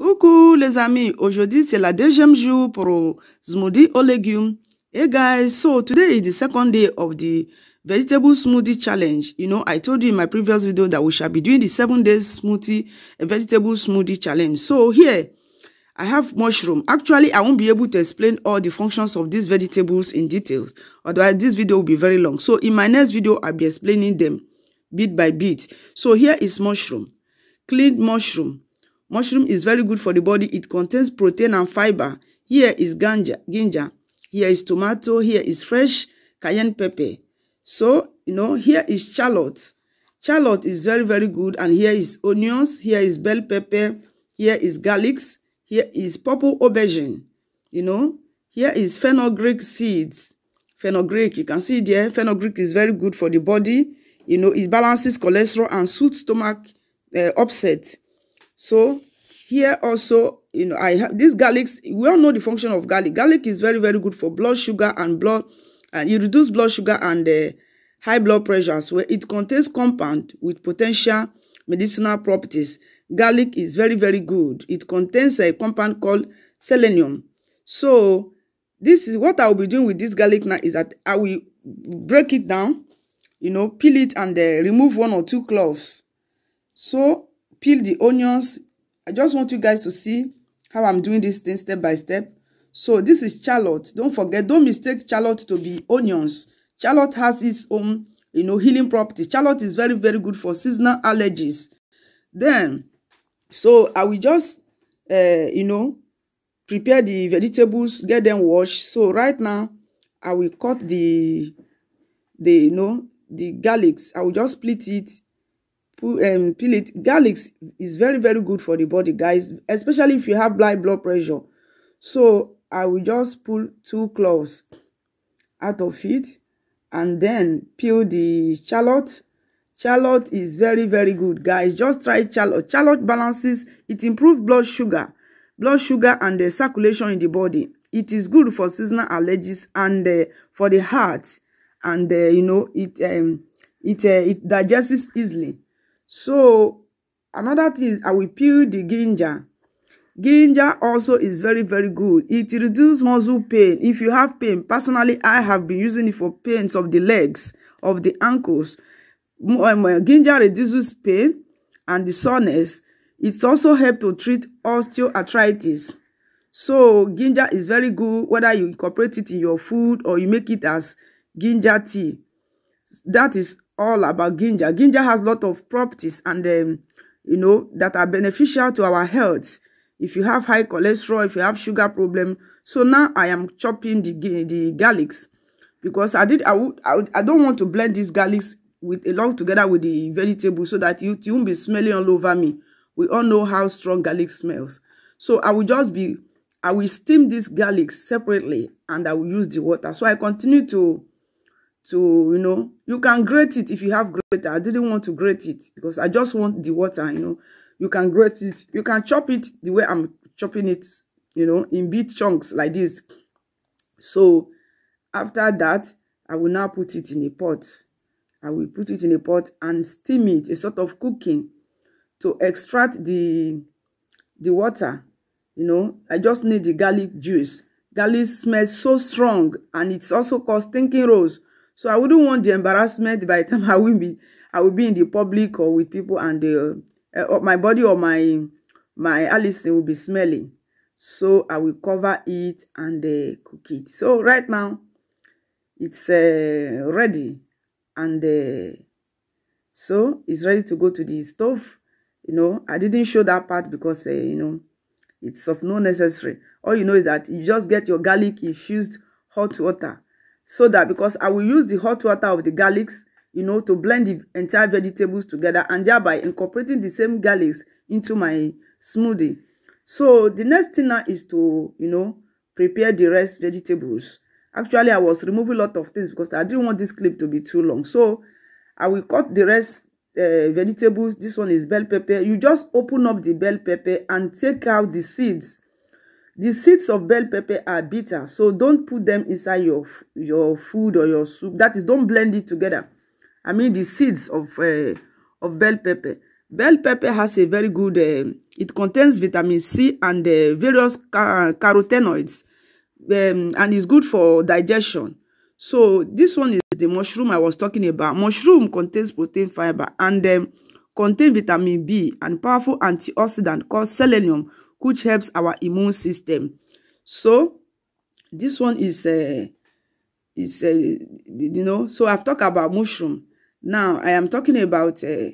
Coucou les amis, aujourd'hui c'est la deuxième jour pour smoothie aux légumes. Hey guys, so today is the second day of the vegetable smoothie challenge. You know, I told you in my previous video that we shall be doing the seven days smoothie, a vegetable smoothie challenge. So here, I have mushroom. Actually, I won't be able to explain all the functions of these vegetables in details. Otherwise, this video will be very long. So in my next video, I'll be explaining them bit by bit. So here is mushroom, cleaned mushroom. Mushroom is very good for the body. It contains protein and fiber. Here is ganja, ginger. Here is tomato. Here is fresh cayenne pepper. So, you know, here is shallot. Shallot is very, very good. And here is onions. Here is bell pepper. Here is garlics. Here is purple aubergine. You know, here is fenugreek seeds. Fenugreek, you can see there, fenugreek is very good for the body. You know, it balances cholesterol and soothes stomach uh, upset. So here also, you know, I have these garlics. We all know the function of garlic. Garlic is very, very good for blood sugar and blood, and you reduce blood sugar and uh, high blood pressure as well. It contains compound with potential medicinal properties. Garlic is very, very good. It contains a compound called selenium. So this is what I'll be doing with this garlic now is that I will break it down, you know, peel it and uh, remove one or two cloves. So peel the onions i just want you guys to see how i'm doing this thing step by step so this is charlotte don't forget don't mistake charlotte to be onions charlotte has its own you know healing properties. charlotte is very very good for seasonal allergies then so i will just uh, you know prepare the vegetables get them washed so right now i will cut the the you know the garlics i will just split it um, garlic is very very good for the body guys especially if you have high blood pressure so i will just pull two cloves out of it and then peel the shallot shallot is very very good guys just try shallot shallot balances it improves blood sugar blood sugar and the circulation in the body it is good for seasonal allergies and uh, for the heart and uh, you know it um, it uh, it digests easily So another thing is I will peel the ginger. Ginger also is very, very good. It reduces muscle pain. If you have pain, personally, I have been using it for pains of the legs, of the ankles. Um, uh, ginger reduces pain and the soreness. It also helps to treat osteoarthritis. So ginger is very good whether you incorporate it in your food or you make it as ginger tea that is all about ginger. Ginger has a lot of properties and um, you know that are beneficial to our health. If you have high cholesterol, if you have sugar problem, so now I am chopping the the garlics because I did I would, I, would, I don't want to blend these garlics with along together with the vegetable so that you, you won't be smelling all over me. We all know how strong garlic smells. So I will just be I will steam these garlics separately and I will use the water. So I continue to to you know you can grate it if you have grater i didn't want to grate it because i just want the water you know you can grate it you can chop it the way i'm chopping it you know in big chunks like this so after that i will now put it in a pot i will put it in a pot and steam it a sort of cooking to extract the the water you know i just need the garlic juice garlic smells so strong and it's also called stinking rose So I wouldn't want the embarrassment by the time I will be I will be in the public or with people and the, uh, or uh, my body or my my Allison will be smelly. So I will cover it and uh, cook it. So right now it's uh, ready and uh, so it's ready to go to the stove. You know, I didn't show that part because uh, you know it's of no necessary. All you know is that you just get your garlic infused hot water soda because I will use the hot water of the garlics, you know, to blend the entire vegetables together and thereby incorporating the same garlics into my smoothie. So the next thing now is to, you know, prepare the rest vegetables. Actually, I was removing a lot of things because I didn't want this clip to be too long. So I will cut the rest uh, eh, vegetables. This one is bell pepper. You just open up the bell pepper and take out the seeds The seeds of bell pepper are bitter, so don't put them inside your your food or your soup. That is, don't blend it together. I mean the seeds of uh, of bell pepper. Bell pepper has a very good. Uh, it contains vitamin C and uh, various car carotenoids, um, and is good for digestion. So this one is the mushroom I was talking about. Mushroom contains protein fiber and um, contain vitamin B and powerful antioxidant called selenium which helps our immune system. So this one is uh, is uh, you know. So I've talked about mushroom. Now I am talking about uh,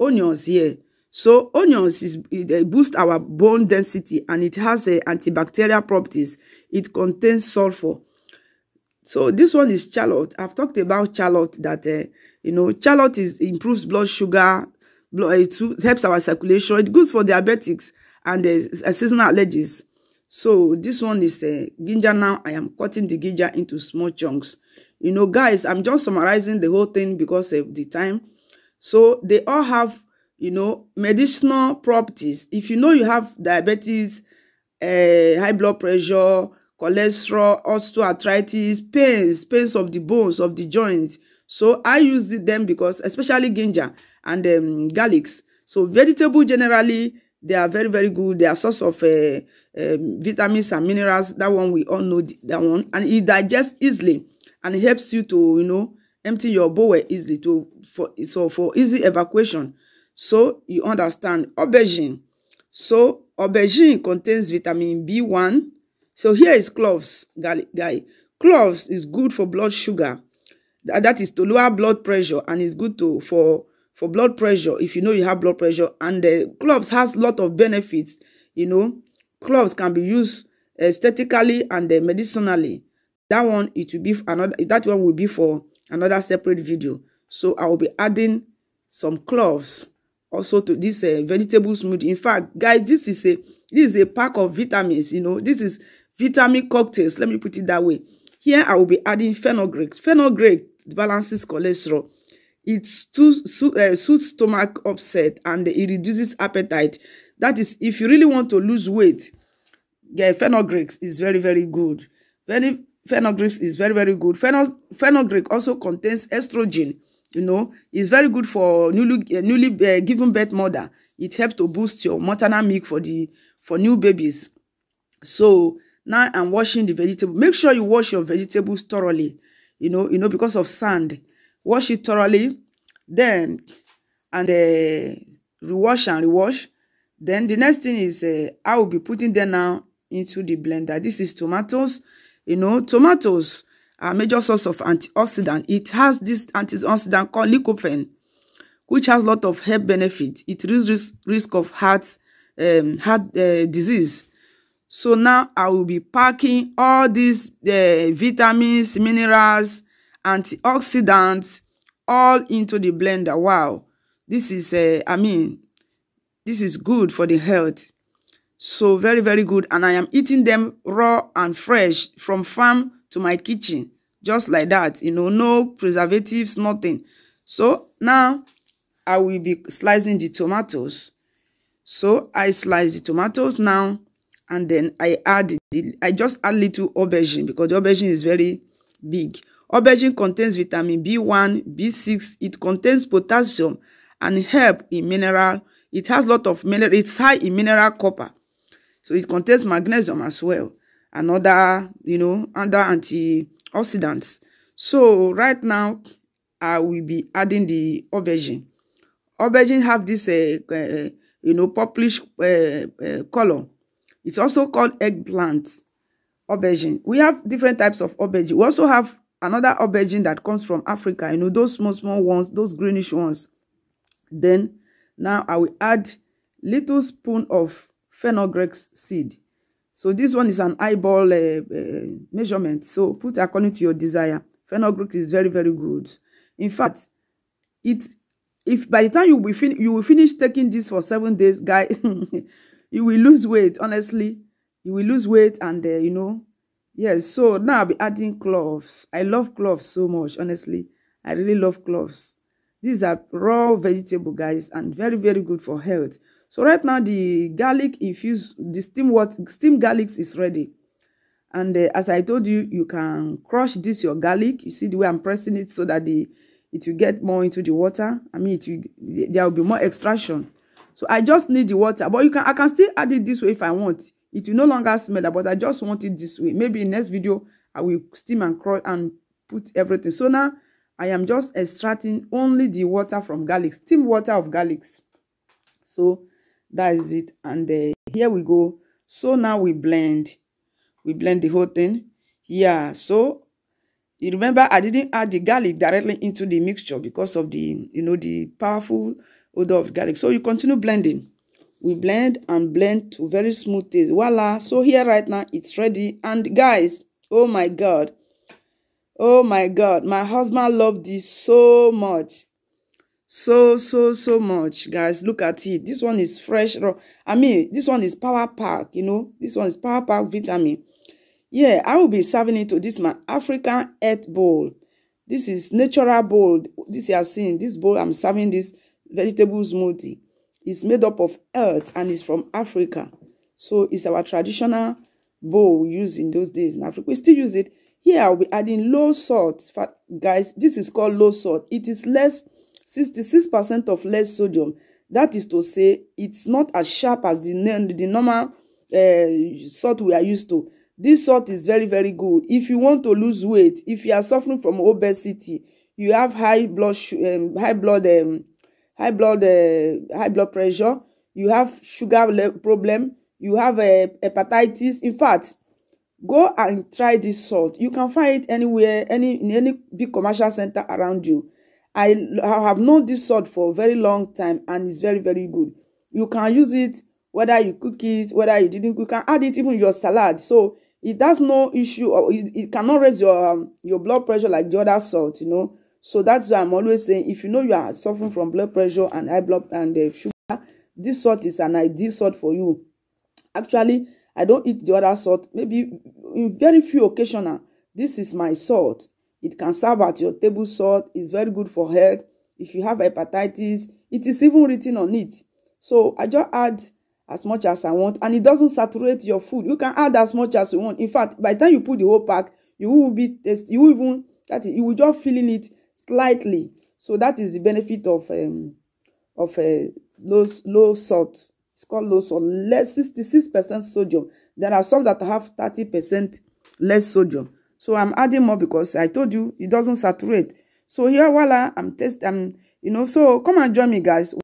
onions here. So onions is it, boost our bone density and it has uh, antibacterial properties. It contains sulfur. So this one is shallot. I've talked about shallot that uh, you know shallot is improves blood sugar, blood, it helps our circulation. It's good for diabetics and there's uh, seasonal allergies. So this one is uh, ginger now. I am cutting the ginger into small chunks. You know, guys, I'm just summarizing the whole thing because of the time. So they all have, you know, medicinal properties. If you know you have diabetes, uh, high blood pressure, cholesterol, osteoarthritis, pains, pains of the bones, of the joints. So I use them because, especially ginger and um, garlics. So vegetable generally They are very, very good. They are source of uh, uh, vitamins and minerals. That one we all know that one. And it digests easily and it helps you to, you know, empty your bowel easily to for so for easy evacuation. So you understand aubergine. So aubergine contains vitamin B1. So here is cloves, guy. Cloves is good for blood sugar. That, that is to lower blood pressure and is good to for for blood pressure if you know you have blood pressure and the cloves has lot of benefits you know cloves can be used aesthetically and uh, medicinally that one it will be another that one will be for another separate video so i will be adding some cloves also to this uh, vegetable smoothie in fact guys this is a this is a pack of vitamins you know this is vitamin cocktails let me put it that way here i will be adding fenugreek fenugreek balances cholesterol It eh, soothes stomach upset and it reduces appetite. That is, if you really want to lose weight, yeah, fenugreek is very, very good. Very, fenugreek is very, very good. Fenugreek also contains estrogen. You know, it's very good for newly uh, newly uh, given birth mother. It helps to boost your maternal milk for the for new babies. So now I'm washing the vegetable. Make sure you wash your vegetables thoroughly. You know, you know because of sand wash it thoroughly, then and uh, rewash and rewash. Then the next thing is uh, I will be putting them now into the blender. This is tomatoes. You know, tomatoes are major source of antioxidant. It has this antioxidant called lycopene, which has a lot of health benefits. It reduces risk of heart um, heart uh, disease. So now I will be packing all these uh, vitamins, minerals, antioxidants all into the blender. Wow, this is, uh, I mean, this is good for the health. So very, very good. And I am eating them raw and fresh from farm to my kitchen, just like that. You know, no preservatives, nothing. So now I will be slicing the tomatoes. So I slice the tomatoes now, and then I add the, I just add little aubergine because the aubergine is very big. Aubergine contains vitamin B1, B6. It contains potassium and help in mineral. It has lot of mineral. It's high in mineral copper. So it contains magnesium as well Another, you know, other antioxidants. So right now, I will be adding the aubergine. Aubergine have this, uh, uh, you know, purplish uh, uh, color. It's also called eggplant aubergine. We have different types of aubergine. We also have another aubergine that comes from Africa, you know, those small, small ones, those greenish ones. Then now I will add little spoon of fenugreek seed. So this one is an eyeball uh, uh, measurement. So put according to your desire. Fenugreek is very, very good. In fact, it if by the time you will, fin you will finish taking this for seven days, guy, you will lose weight. Honestly, you will lose weight and, uh, you know, Yes, so now I'll be adding cloves. I love cloves so much, honestly. I really love cloves. These are raw vegetable, guys, and very, very good for health. So right now, the garlic infused, the steam what steam garlics is ready. And uh, as I told you, you can crush this your garlic. You see the way I'm pressing it so that the it will get more into the water. I mean, it will, there will be more extraction. So I just need the water, but you can I can still add it this way if I want it will no longer smell that but i just want it this way maybe in next video i will steam and crawl and put everything so now i am just extracting only the water from garlic steam water of garlics so that is it and uh, here we go so now we blend we blend the whole thing yeah so you remember i didn't add the garlic directly into the mixture because of the you know the powerful odor of garlic so you continue blending we blend and blend to very smooth taste voila so here right now it's ready and guys oh my god oh my god my husband loved this so much so so so much guys look at it this one is fresh raw i mean this one is power pack you know this one is power pack vitamin yeah i will be serving it to this my african earth bowl this is natural bowl this you are seeing this bowl i'm serving this vegetable smoothie It's made up of earth and it's from Africa. So it's our traditional bowl used in those days in Africa. We still use it. Here I'll be adding low salt. guys, this is called low salt. It is less, 66% of less sodium. That is to say, it's not as sharp as the, the normal uh, salt we are used to. This salt is very, very good. If you want to lose weight, if you are suffering from obesity, you have high blood, um, high blood um, high blood uh, high blood pressure you have sugar problem you have uh, hepatitis in fact go and try this salt you can find it anywhere any in any big commercial center around you i, I have known this salt for a very long time and it's very very good you can use it whether you cook it whether you didn't you can add it even your salad so it does no issue or it, it cannot raise your um, your blood pressure like the other salt you know So that's why I'm always saying if you know you are suffering from blood pressure and high blood and uh, sugar, this salt is an ideal salt for you. Actually, I don't eat the other salt. Maybe in very few occasions, this is my salt. It can serve at your table salt. It's very good for health. If you have hepatitis, it is even written on it. So I just add as much as I want, and it doesn't saturate your food. You can add as much as you want. In fact, by the time you put the whole pack, you will be taste. You will even that is, you will just feeling it slightly. So that is the benefit of um, of a uh, low low salt. It's called low salt. Less sixty six percent sodium. There are some that have thirty percent less sodium. So I'm adding more because I told you it doesn't saturate. So here, voila, I'm test. I'm you know. So come and join me, guys.